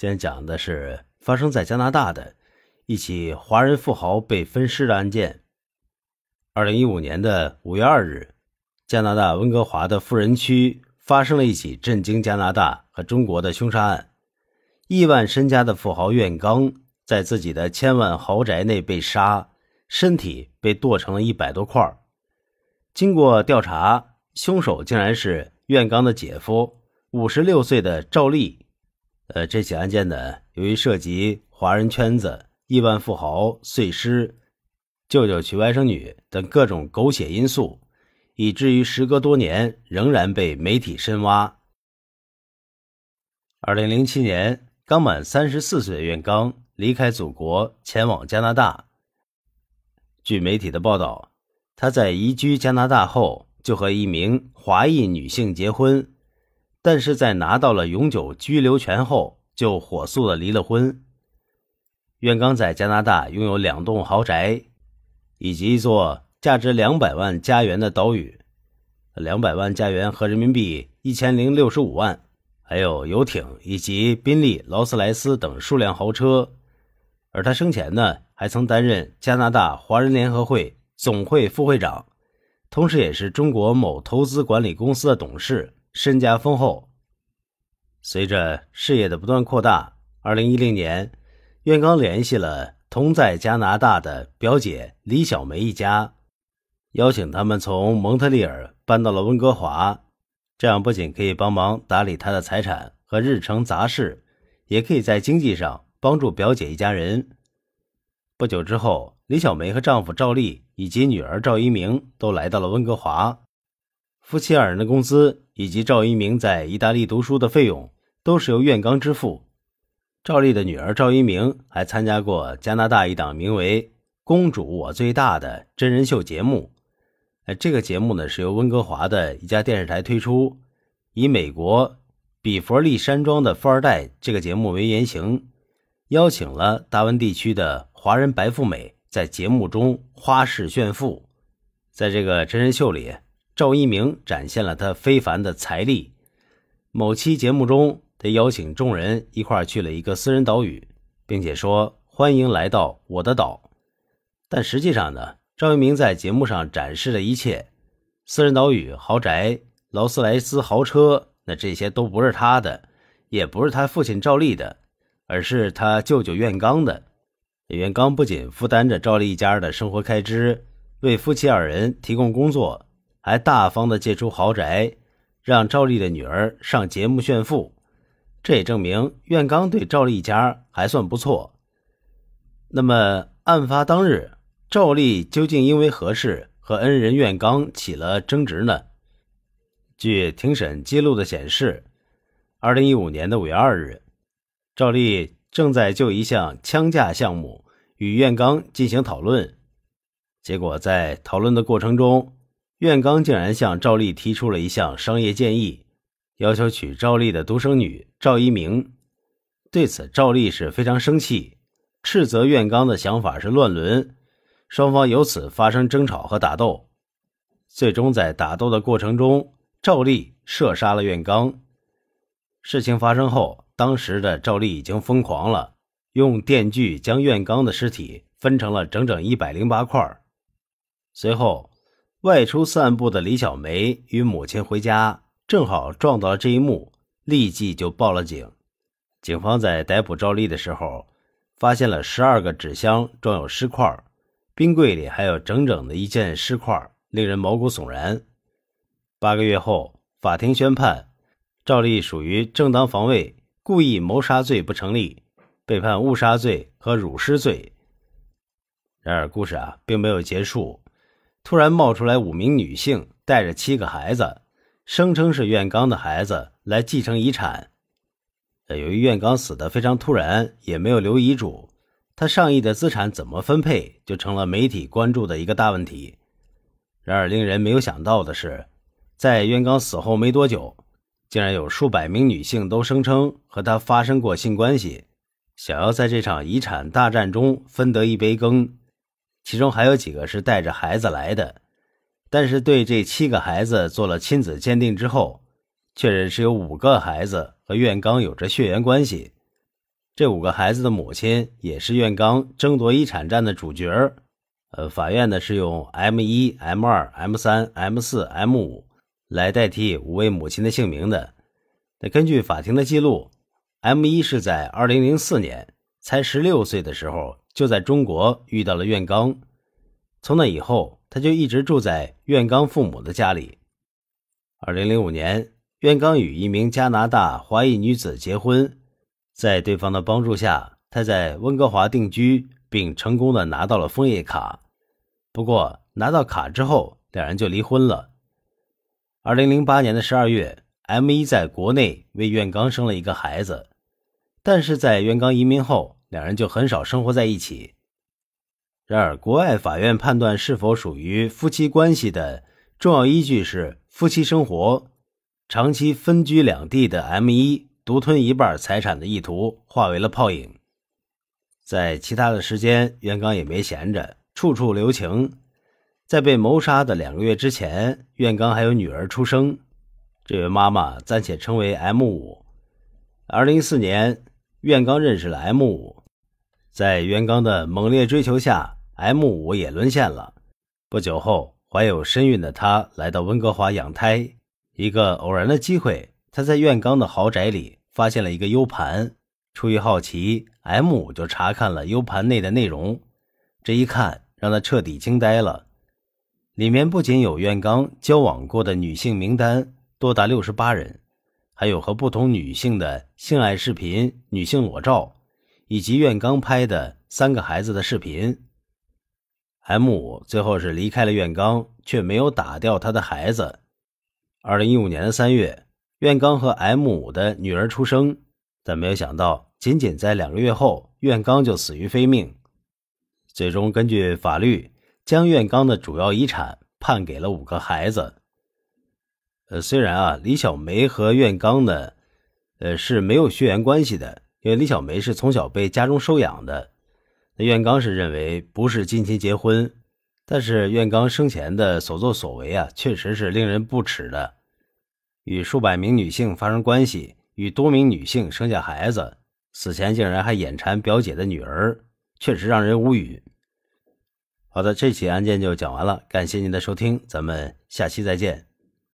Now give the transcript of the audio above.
今天讲的是发生在加拿大的一起华人富豪被分尸的案件。二零一五年的五月二日，加拿大温哥华的富人区发生了一起震惊加拿大和中国的凶杀案。亿万身家的富豪苑刚在自己的千万豪宅内被杀，身体被剁成了一百多块。经过调查，凶手竟然是苑刚的姐夫，五十六岁的赵丽呃，这起案件呢，由于涉及华人圈子、亿万富豪、碎尸、舅舅娶外甥女等各种狗血因素，以至于时隔多年仍然被媒体深挖。二零零七年，刚满三十四岁的袁刚离开祖国前往加拿大。据媒体的报道，他在移居加拿大后就和一名华裔女性结婚。但是在拿到了永久居留权后，就火速的离了婚。袁刚在加拿大拥有两栋豪宅，以及一座价值两百万加元的岛屿，两百万加元和人民币一千零六十五万，还有游艇以及宾利、劳斯莱斯等数辆豪车。而他生前呢，还曾担任加拿大华人联合会总会副会长，同时也是中国某投资管理公司的董事。身家丰厚，随着事业的不断扩大，二零一零年，袁刚联系了同在加拿大的表姐李小梅一家，邀请他们从蒙特利尔搬到了温哥华。这样不仅可以帮忙打理他的财产和日程杂事，也可以在经济上帮助表姐一家人。不久之后，李小梅和丈夫赵立以及女儿赵一鸣都来到了温哥华。夫妻二人的工资以及赵一鸣在意大利读书的费用，都是由院刚支付。赵丽的女儿赵一鸣还参加过加拿大一档名为《公主我最大》的真人秀节目。哎，这个节目呢是由温哥华的一家电视台推出，以美国比佛利山庄的富二代这个节目为原型，邀请了达温地区的华人白富美在节目中花式炫富。在这个真人秀里。赵一鸣展现了他非凡的财力。某期节目中，他邀请众人一块去了一个私人岛屿，并且说：“欢迎来到我的岛。”但实际上呢，赵一鸣在节目上展示的一切——私人岛屿、豪宅、劳斯莱斯豪车，那这些都不是他的，也不是他父亲赵立的，而是他舅舅袁刚的。袁刚不仅负担着赵立一家人的生活开支，为夫妻二人提供工作。还大方的借出豪宅，让赵丽的女儿上节目炫富，这也证明苑刚对赵丽家还算不错。那么，案发当日，赵丽究竟因为何事和恩人苑刚起了争执呢？据庭审记录的显示，二零一五年的五月二日，赵丽正在就一项枪架项目与苑刚进行讨论，结果在讨论的过程中。苑刚竟然向赵丽提出了一项商业建议，要求娶赵丽的独生女赵一鸣。对此，赵丽是非常生气，斥责苑刚的想法是乱伦。双方由此发生争吵和打斗，最终在打斗的过程中，赵丽射杀了苑刚。事情发生后，当时的赵丽已经疯狂了，用电锯将苑刚的尸体分成了整整一百零八块。随后。外出散步的李小梅与母亲回家，正好撞到了这一幕，立即就报了警。警方在逮捕赵丽的时候，发现了十二个纸箱装有尸块，冰柜里还有整整的一件尸块，令人毛骨悚然。八个月后，法庭宣判，赵丽属于正当防卫，故意谋杀罪不成立，被判误杀罪和辱尸罪。然而，故事啊，并没有结束。突然冒出来五名女性，带着七个孩子，声称是院刚的孩子来继承遗产。由于院刚死得非常突然，也没有留遗嘱，他上亿的资产怎么分配就成了媒体关注的一个大问题。然而，令人没有想到的是，在袁刚死后没多久，竟然有数百名女性都声称和他发生过性关系，想要在这场遗产大战中分得一杯羹。其中还有几个是带着孩子来的，但是对这七个孩子做了亲子鉴定之后，确认是有五个孩子和院刚有着血缘关系。这五个孩子的母亲也是院刚争夺遗产战的主角。呃，法院呢是用 M 一、M 二、M 三、M 四、M 五来代替五位母亲的姓名的。那根据法庭的记录，M 一是在2004年才16岁的时候。就在中国遇到了苑刚，从那以后，他就一直住在苑刚父母的家里。二零零五年，苑刚与一名加拿大华裔女子结婚，在对方的帮助下，他在温哥华定居，并成功的拿到了枫叶卡。不过拿到卡之后，两人就离婚了。二零零八年的十二月，M 一在国内为袁刚生了一个孩子，但是在袁刚移民后。两人就很少生活在一起。然而，国外法院判断是否属于夫妻关系的重要依据是夫妻生活长期分居两地的。M 一独吞一半财产的意图化为了泡影。在其他的时间，袁刚也没闲着，处处留情。在被谋杀的两个月之前，袁刚还有女儿出生。这位妈妈暂且称为 M 五。二零一四年，袁刚认识了 M 五。在袁刚的猛烈追求下，M 五也沦陷了。不久后，怀有身孕的她来到温哥华养胎。一个偶然的机会，她在袁刚的豪宅里发现了一个 U 盘。出于好奇，M 五就查看了 U 盘内的内容。这一看，让她彻底惊呆了。里面不仅有袁刚交往过的女性名单，多达六十八人，还有和不同女性的性爱视频、女性裸照。以及院刚拍的三个孩子的视频。M 五最后是离开了院刚，却没有打掉他的孩子。二零一五年的三月，院刚和 M 五的女儿出生，但没有想到，仅仅在两个月后，院刚就死于非命。最终，根据法律，将院刚的主要遗产判给了五个孩子。呃，虽然啊，李小梅和院刚呢，呃是没有血缘关系的。因为李小梅是从小被家中收养的，那苑刚是认为不是近亲结婚，但是苑刚生前的所作所为啊，确实是令人不齿的，与数百名女性发生关系，与多名女性生下孩子，死前竟然还眼馋表姐的女儿，确实让人无语。好的，这起案件就讲完了，感谢您的收听，咱们下期再见。